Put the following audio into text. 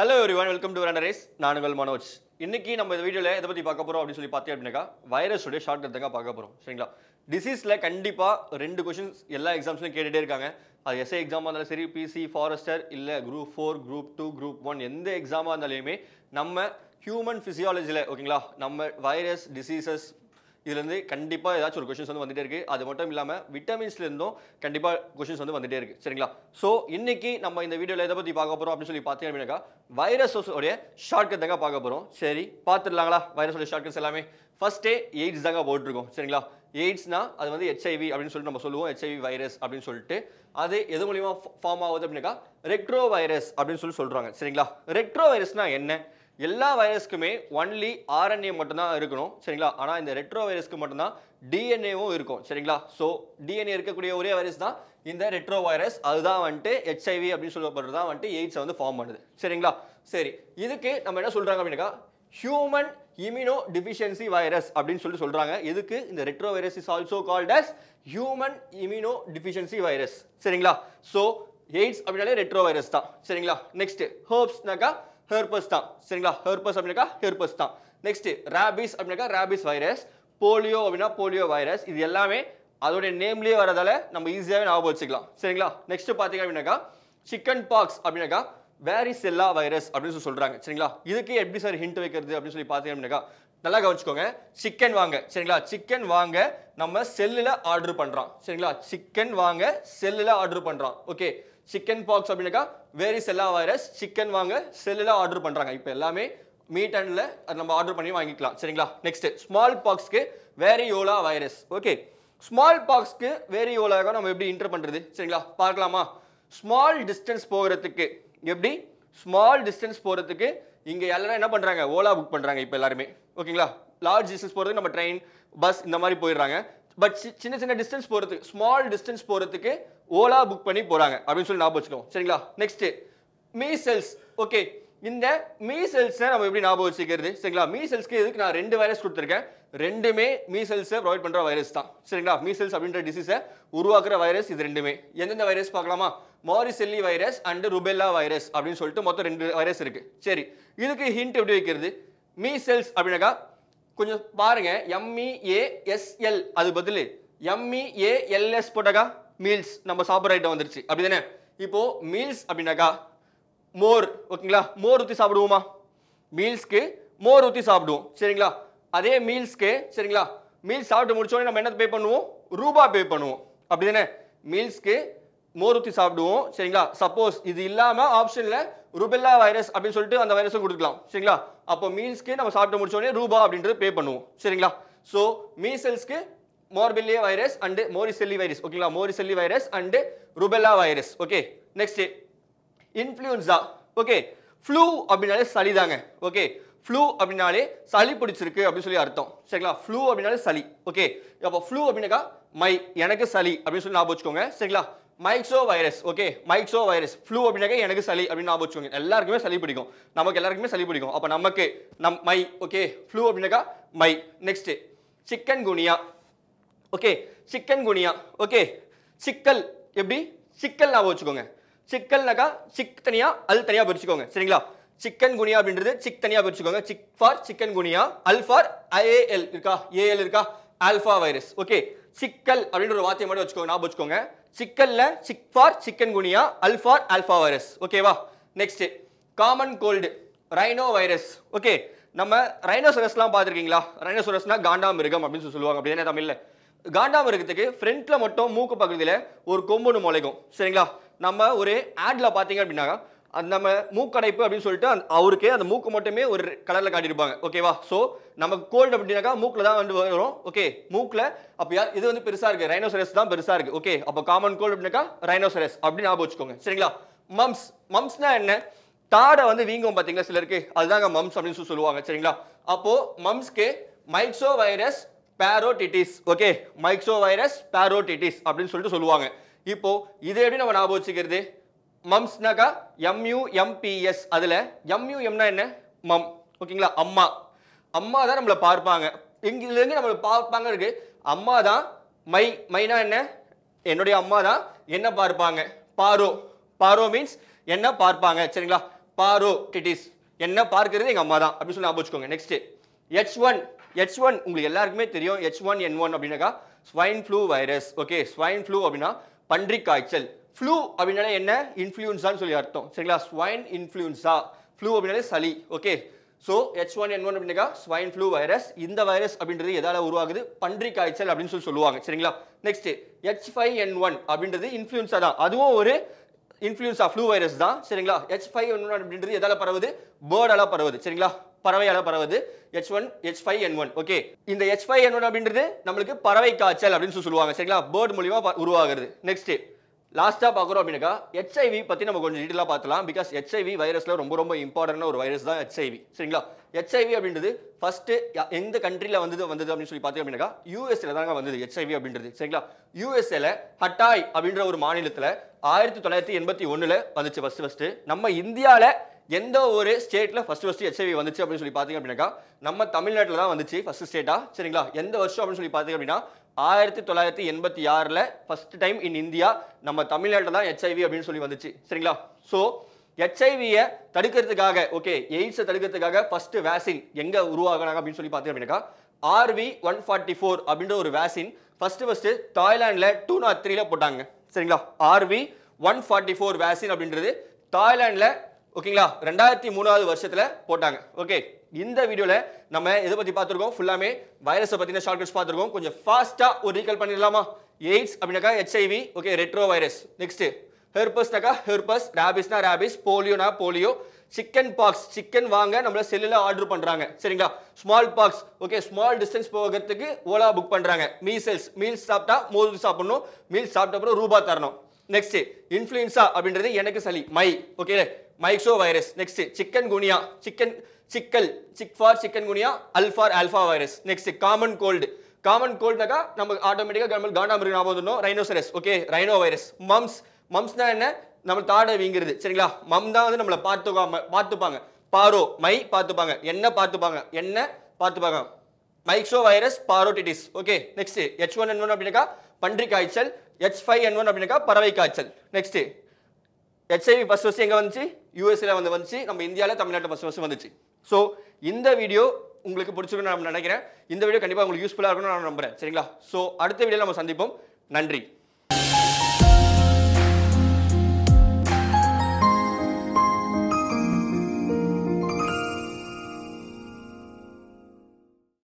hello everyone welcome to run race நான் உங்கள் மனோஜ் இன்றைக்கி நம்ம இந்த வீடியோவில் எதை பற்றி பார்க்க போகிறோம் அப்படின்னு சொல்லி பார்த்தேன் அப்படின்னாக்கா வைரஸுடைய ஷார்ட் கத்தாங்க பார்க்க போகிறோம் சரிங்களா டிசீஸில் கண்டிப்பாக ரெண்டு கொஷின்ஸ் எல்லா எக்ஸாம்ஸ்லையும் கேட்டுகிட்டே இருக்காங்க அது எஸ்ஏ எக்ஸாமாக இருந்தாலும் சரி பிசி ஃபாரஸ்டர் இல்லை group four group two group one எந்த எக்ஸாமாக இருந்தாலுமே நம்ம ஹியூமன் ஃபிசியாலஜியில் ஓகேங்களா நம்ம வைரஸ் டிசீசஸ் இதுலேருந்து கண்டிப்பாக ஏதாச்சும் ஒரு கொஷின்ஸ் வந்து வந்துட்டே இருக்குது அது மட்டும் இல்லாமல் விட்டமின்ஸ்லேருந்தும் கண்டிப்பாக கொஷின்ஸ் வந்து வந்துட்டே இருக்குது சரிங்களா ஸோ இன்றைக்கி நம்ம இந்த வீடியோவில் எதை பற்றி பார்க்க போகிறோம் அப்படின்னு சொல்லி பார்த்தீங்க அப்படின்னாக்கா வைரஸோடைய ஷார்ட்கட் தாங்க பார்க்க போகிறோம் சரி பார்த்துடலாங்களா வைரஸோட ஷார்ட்கட்ஸ் எல்லாமே ஃபஸ்ட்டே எய்ட்ஸ் தாங்க போட்டிருக்கோம் சரிங்களா எய்ட்ஸ்னா அது வந்து ஹெச்ஐவி அப்படின்னு சொல்லிட்டு நம்ம சொல்லுவோம் ஹெச்ஐவி வைரஸ் அப்படின்னு சொல்லிட்டு அது எது மூலியமாக ஃபார்ம் ஆகுது அப்படின்னாக்கா ரெக்ட்ரோ வைரஸ் அப்படின்னு சொல்லி சொல்கிறாங்க சரிங்களா ரெக்ட்ரோ வைரஸ்னால் என்ன எல்லா வைரஸ்க்குமே ஒன்லி ஆர்என்ஏ மட்டும்தான் இருக்கணும் சரிங்களா ஆனால் இந்த ரெட்ரோ வைரஸ்க்கு மட்டும்தான் டிஎன்ஏவும் இருக்கும் சரிங்களா ஸோ டிஎன்ஏ இருக்கக்கூடிய ஒரே வைரஸ் தான் இந்த ரெட்ரோ வைரஸ் அதுதான் வந்துட்டு ஹெச்ஐவி அப்படின்னு சொல்லப்படுறது தான் வந்துட்டு எய்ட்ஸை வந்து ஃபார்ம் பண்ணுது சரிங்களா சரி இதுக்கு நம்ம என்ன சொல்கிறாங்க அப்படின்னாக்கா ஹியூமன் இம்யூனோ டிஃபிஷியன்சி வைரஸ் அப்படின்னு சொல்லி சொல்கிறாங்க எதுக்கு இந்த retrovirus is also called as human immunodeficiency virus சரிங்களா ஸோ எய்ட்ஸ் அப்படின்னாலே ரெட்ரோ வைரஸ் தான் சரிங்களா நெக்ஸ்ட் ஹோப்ஸ்னாக்கா ஹெர்பஸ் தான் சரிங்களா ஹெர்பஸ் அப்படின்னாக்கா ஹெர்பஸ் தான் நெக்ஸ்ட் ரேபிஸ் அப்படின்னாக்கா ரேபிஸ் வைரஸ் போலியோ அப்படின்னா போலியோ வைரஸ் இது எல்லாமே அதோடைய நேம்லேயே வரதால நம்ம ஈஸியாகவே ஞாபகம் வச்சுக்கலாம் சரிங்களா நெக்ஸ்ட் பார்த்தீங்க அப்படின்னாக்கா சிக்கன் பாக்ஸ் அப்படின்னாக்கா வேரிசெல்லா வைரஸ் அப்படின்னு சொல்லி சொல்கிறாங்க சரிங்களா இதுக்கு எப்படி சார் ஹிண்ட் வைக்கிறது அப்படின்னு சொல்லி பார்த்தீங்க அப்படின்னாக்கா நல்லா கவனிச்சுக்கோங்க சிக்கன் வாங்க சரிங்களா சிக்கன் வாங்க நம்ம செல்லில் ஆர்டர் பண்ணுறோம் சரிங்களா சிக்கன் வாங்க செல்லில் ஆர்டர் பண்ணுறோம் ஓகே சிக்கன் பாக்ஸ் அப்படின்னாக்கா வேரி செல்லா வைரஸ் சிக்கன் வாங்க செல்லில் ஆர்டர் பண்ணுறாங்க இப்போ எல்லாமே மீட் அண்டில் நம்ம ஆர்டர் பண்ணி வாங்கிக்கலாம் சரிங்களா நெக்ஸ்ட்டு ஸ்மால் பாக்ஸ்க்கு variola virus okay small பாக்ஸ்க்கு வேரி யோலாக நம்ம எப்படி இன்டர் பண்ணுறது சரிங்களா பார்க்கலாமா ஸ்மால் டிஸ்டன்ஸ் போகிறதுக்கு எப்படி ஸ்மால் டிஸ்டன்ஸ் போகிறதுக்கு இங்கே எல்லாரும் என்ன பண்ணுறாங்க ஓலா புக் பண்ணுறாங்க இப்போ எல்லாருமே ஓகேங்களா லார்ஜ் டிஸ்டன்ஸ் போகிறதுக்கு நம்ம ட்ரெயின் பஸ் இந்த மாதிரி போயிடுறாங்க பட் சின்ன சின்ன டிஸ்டன்ஸ் போகிறதுக்கு ஸ்மால் டிஸ்டன்ஸ் போகிறதுக்கு ஓலா புக் பண்ணி போகிறாங்க அப்படின்னு சொல்லி ஞாபகம் வச்சுக்கோம் சரிங்களா நெக்ஸ்ட்டு செல்ஸ் ஓகே இந்த மீசல்ஸை நம்ம எப்படி ஞாபகம் வச்சுக்கிறது சரிங்களா செல்ஸ்க்கு இதுக்கு நான் ரெண்டு வைரஸ் கொடுத்துருக்கேன் ரெண்டுமே மீசல்ஸை ப்ரொவைட் பண்ணுற வைரஸ் தான் சரிங்களா செல்ஸ் அப்படின்ற டிசீஸை உருவாக்குற வைரஸ் இது ரெண்டுமே எந்தெந்த வைரஸ் பார்க்கலாமா morbilli virus and rubella virus அப்படின்னு சொல்லிட்டு மொத்தம் ரெண்டு வைரஸ் இருக்குது சரி இதுக்கு ஹிண்ட் எப்படி வைக்கிறது செல்ஸ் அப்படின்னாக்கா கொஞ்சம் பாருங்க எம்இஏஎஸ்எல் e அது பதில் எம்இஏஎல்எஸ் e போட்டாக்கா மீல்ஸ் நம்ம சாப்பிட்ற ஐட்டம் வந்துருச்சு அப்படி தானே இப்போ மீல்ஸ் அப்படின்னாக்கா மோர் ஓகேங்களா மோர் ஊற்றி சாப்பிடுவோமா மீல்ஸ்க்கு மோர் ஊற்றி சாப்பிடுவோம் சரிங்களா அதே மீல்ஸ்க்கு சரிங்களா மீல்ஸ் சாப்பிட்டு முடிச்சோடனே நம்ம என்ன பே பண்ணுவோம் ரூபா பே பண்ணுவோம் அப்படி தானே மீல்ஸ்க்கு மோர் ஊற்றி சாப்பிடுவோம் சரிங்களா சப்போஸ் இது இல்லாமல் ஆப்ஷனில் ருபெல்லா வைரஸ் அப்படின்னு சொல்லிட்டு அந்த வைரஸும் கொடுக்கலாம் சரிங்களா அப்போ மீல்ஸ்க்கு நம்ம சாப்பிட்டு முடிச்சோடனே ரூபா அப்படின்றது பே பண்ணுவோம் சரிங்களா ஸோ மீசல்ஸ்க்கு morbilli virus and morbilli virus ஓகேங்களா morbilli virus and rubella virus okay next influenza okay flu அப்படின்னாலே சளி தாங்க ஓகே ஃப்ளூ அப்படின்னாலே சளி பிடிச்சிருக்கு அப்படின்னு சொல்லி அர்த்தம் சரிங்களா ஃப்ளூ அப்படின்னாலே சளி ஓகே அப்போ ஃப்ளூ அப்படின்னாக்கா மை எனக்கு சளி அப்படின்னு சொல்லி ஞாபகம் வச்சுக்கோங்க சரிங்களா myxovirus okay myxo myxovirus flu அப்படின்னாக்க எனக்கு சளி அப்படின்னு ஞாபகம் வச்சுக்கோங்க எல்லாருக்குமே சளி பிடிக்கும் நமக்கு எல்லாருக்குமே சளி பிடிக்கும் அப்போ நமக்கு நம் மை ஓகே ஃப்ளூ அப்படின்னாக்கா மை next chikungunya okay chikungunya okay சிக்கல் எப்படி சிக்கல் ஞாபகம் வச்சுக்கோங்க சிக்கல்னாக்கா சிக் தனியாக அல் தனியாக பிரிச்சுக்கோங்க சரிங்களா சிக்கன் குனியா அப்படின்றது சிக் தனியாக பிரிச்சுக்கோங்க chik for chikungunya al for ஐஏஎல் இருக்கா ஏஎல் இருக்கா ஆல்ஃபா வைரஸ் ஓகே சிக்கல் அப்படின்ற ஒரு வார்த்தையை மட்டும் வச்சுக்கோங்க நான் வச்சுக்கோங்க சிக்கல்ல chik for chikungunya al for alpha virus ஓகேவா next common cold rhinovirus okay நம்ம ரைனோசரஸ்லாம் பார்த்துருக்கீங்களா ரைனோசரஸ்னா காண்டா மிருகம் அப்படின்னு சொல்லி சொல்லுவாங்க அப்படி தானே தமிழில் காண்டா மிருகத்துக்கு ஃப்ரண்ட்ல மட்டும் மூக்கு பகுதியில் ஒரு கொம்புன்னு முளைக்கும் சரிங்களா நம்ம ஒரு ஆட்ல பார்த்தீங்க அப்படின்னாக்கா அந்த நம்ம மூக்கடைப்பு அப்படின்னு சொல்லிட்டு அந்த அவருக்கே அந்த மூக்கு மட்டுமே ஒரு கலரில் காட்டியிருப்பாங்க ஓகேவா ஸோ நமக்கு கோல்டு அப்படின்னாக்கா மூக்கில் தான் வந்து வரும் ஓகே மூக்கில் அப்போ இது வந்து பெருசாக இருக்குது ரைனோசரஸ் தான் பெருசாக இருக்குது ஓகே அப்போ காமன் கோல்டு அப்படின்னாக்கா ரைனோசரஸ் அப்படின்னு ஞாபகம் வச்சுக்கோங்க சரிங்களா மம்ஸ் மம்ஸ்னா என்ன தாடை வந்து வீங்கும் பார்த்தீங்களா சிலருக்கு அதுதாங்க மம்ஸ் அப்படின்னு சொல்லி சொல்லுவாங்க சரிங்களா அப்போது மம்ஸ்க்கு myxovirus parotitis okay myxo myxovirus parotitis அப்படின்னு சொல்லிட்டு சொல்லுவாங்க இப்போ இதை எப்படி நம்ம ஞாபகம் வச்சுக்கிறது மம்ஸ்னாக்கா எம்பிஎஸ் அதில் எம்னா என்ன மம் ஓகேங்களா அம்மா அம்மா தான் நம்மளை பார்ப்பாங்க இங்கிலேருந்து நம்மளை பார்ப்பாங்க இருக்கு அம்மா தான் மை மைனா என்ன என்னுடைய அம்மா தான் என்ன பார்ப்பாங்க பாரோ பாரோ மீன்ஸ் என்ன பார்ப்பாங்க சரிங்களா பாரோ டிட்டிஸ் என்ன பார்க்கறது எங்கள் அம்மா தான் அப்படின்னு சொல்லி ஞாபகம் next H one H one உங்களுக்கு எல்லாருக்குமே தெரியும் ஹெச் ஒன் என் ஒன் அப்படின்னாக்கா swine flu virus okay swine flu அப்படின்னா பன்றி காய்ச்சல் ஃப்ளூ அப்படின்னாலே என்ன இன்ஃப்ளூயன்ஸான்னு சொல்லி அர்த்தம் சரிங்களா ஸ்வைன் இன்ஃப்ளூயன்ஸா ஃப்ளூ அப்படின்னாலே சளி okay so H one N one அப்படின்னா ஸ்வைன் ஃப்ளூ வைரஸ் இந்த வைரஸ் அப்படின்றது எதால உருவாகுது பன்றி காய்ச்சல் அப்படின்னு சொல்லி சொல்லுவாங்க சரிங்களா next H five N one அப்படின்றது இன்ஃப்ளூயன்ஸா தான் அதுவும் ஒரு இன்ஃப்ளூயன்ஸா ஃப்ளூ வைரஸ் தான் சரிங்களா ஹெச் ஃபைவ் என் ஒன் அப்படின்றது எதால பரவுது பேர்டால பரவுது சரிங்களா பறவையால பரவுது H one H five N one okay இந்த ஹெச் ஃபைவ் என் ஒன் அப்படின்றது நம்மளுக்கு பறவை காய்ச்சல் அப்படின்னு சொல்லி சொல்லுவாங்க சரிங்களா பேர்ட் மூலியமா உருவாகிறது நெக்ஸ்ட் லாஸ்ட்டாக பார்க்குறோம் அப்படின்னாக்கா ஹெச்ஐவி பற்றி நம்ம கொஞ்சம் டீட்டெயிலாக பார்த்துலாம் பிகாஸ் ஹெச்ஐவி வைரஸில் ரொம்ப ரொம்ப இம்பார்ட்டன்டான ஒரு வைரஸ் தான் ஹெச்ஐவி சரிங்களா ஹெச்ஐவி அப்படின்றது ஃபஸ்ட்டு எந்த கண்ட்ரியில் வந்தது வந்தது அப்படின்னு சொல்லி பார்த்து அப்படின்னாக்கா யூஎஸ்ஏல தாங்க வந்தது ஹெச்ஐவி அப்படின்றது சரிங்களா யூஎஸ்ஏல ஹட்டாய் அப்படின்ற ஒரு மாநிலத்தில் ஆயிரத்தி தொள்ளாயிரத்தி எண்பத்தி ஒன்றில் வந்துச்சு ஃபஸ்ட்டு ஃபஸ்ட்டு நம்ம இந்தியாவில் எந்த ஒரு ஸ்டேட்டில் ஃபஸ்ட் ஃபஸ்ட்டு எச்ஐவி வந்துச்சு அப்படின்னு சொல்லி பார்த்தீங்க அப்படின்னாக்கா நம்ம தமிழ்நாட்டில் தான் வந்துச்சு ஃபஸ்ட்டு ஸ்டேட்டாக சரிங்களா எந்த வருஷம் அப்படின்னு சொல்லி பார்த்தீங்க அப்படின்னா ஆயிரத்தி தொள்ளாயிரத்தி எண்பத்தி ஆறில் ஃபஸ்ட் டைம் இன் இந்தியா நம்ம தமிழ்நாட்டில் தான் ஹெச்ஐவி அப்படின்னு சொல்லி வந்துச்சு சரிங்களா ஸோ ஹெச்ஐவியை தடுக்கிறதுக்காக ஓகே எய்ட்ஸை தடுக்கிறதுக்காக ஃபஸ்ட்டு வேக்சின் எங்கே உருவாகினாங்க அப்படின்னு சொல்லி பார்த்தீங்க அப்படின்னாக்கா ஆர்வி ஒன் ஃபார்ட்டி ஃபோர் அப்படின்ற ஒரு வேக்சின் ஃபஸ்ட்டு ஃபஸ்ட்டு தாய்லாண்டில் டூ நாட் த்ரீல போட்டாங்க சரிங்களா RV one forty four vaccine அப்படின்றது தாய்லாண்டில் ஓகேங்களா ரெண்டாயிரத்தி மூணாவது வருஷத்தில் போட்டாங்க ஓகே இந்த வீடியோவில் நம்ம எதை பற்றி பார்த்துருக்கோம் ஃபுல்லாமே வைரஸை பற்றின ஷார்ட்கட்ஸ் பார்த்துருக்கோம் கொஞ்சம் ஃபாஸ்ட்டாக ஒரு ரீகால் பண்ணிடலாமா எய்ட்ஸ் அப்படின்னாக்கா HIV okay retro virus next ஹெர்பஸ்னாக்கா ஹெர்பஸ் ரேபிஸ்னா ரேபிஸ் போலியோனா போலியோ சிக்கன் பாக்ஸ் சிக்கன் வாங்க நம்மள செல்லில் ஆர்டர் பண்ணுறாங்க சரிங்களா small pox okay small distance போகிறதுக்கு ஓலா புக் பண்ணுறாங்க மீசல்ஸ் மீல்ஸ் சாப்பிட்டா மோது சாப்பிடணும் மீல்ஸ் சாப்பிட்ட அப்புறம் ரூபா தரணும் நெக்ஸ்ட்டு இன்ஃப்ளூயன்ஸா அப்படின்றது எனக்கு சளி my okay myxo virus next chikungunya chicken சிக்கல் chick for chikungunya alpha alpha virus next common cold common கோல்டுனாக்கா நம்ம ஆட்டோமேட்டிக்காக நம்ம காண்டா மிருகம் ஞாபகம் வந்துடும் rhinoceros okay rhino virus mumps மம்ஸ்னா என்ன நம்ம தாடை வீங்குறது சரிங்களா மம் தான் வந்து நம்மளை பார்த்துக்காம பார்த்துப்பாங்க பாரோ மை பார்த்துப்பாங்க என்ன பார்த்துப்பாங்க என்ன பார்த்துப்பாங்க myxo virus parotitis okay next H one N one அப்படின்னாக்கா பன்றி காய்ச்சல் எச் ஃபைவ் என் ஒன் அப்படின்னாக்கா பறவை காய்ச்சல் நெக்ஸ்ட் ஹெச்ஐவி ஃபஸ்ட் ஃபஸ்ட் எங்கே வந்துச்சு யூஎஸ்ஏல வந்து வந்துச்சு நம்ம இந்தியாவில் தமிழ்நாட்டில் ஃபஸ்ட் ஃபஸ்ட் வந்துச்சு ஸோ இந்த வீடியோ உங்களுக்கு பிடிச்சிருக்குன்னு நான் நினைக்கிறேன் இந்த வீடியோ கண்டிப்பாக உங்களுக்கு யூஸ்ஃபுல்லாக இருக்கும்னு நான் நம்புகிறேன் சரிங்களா ஸோ அடுத்த வீடியோ நம்ம சந்திப்போம் நன்றி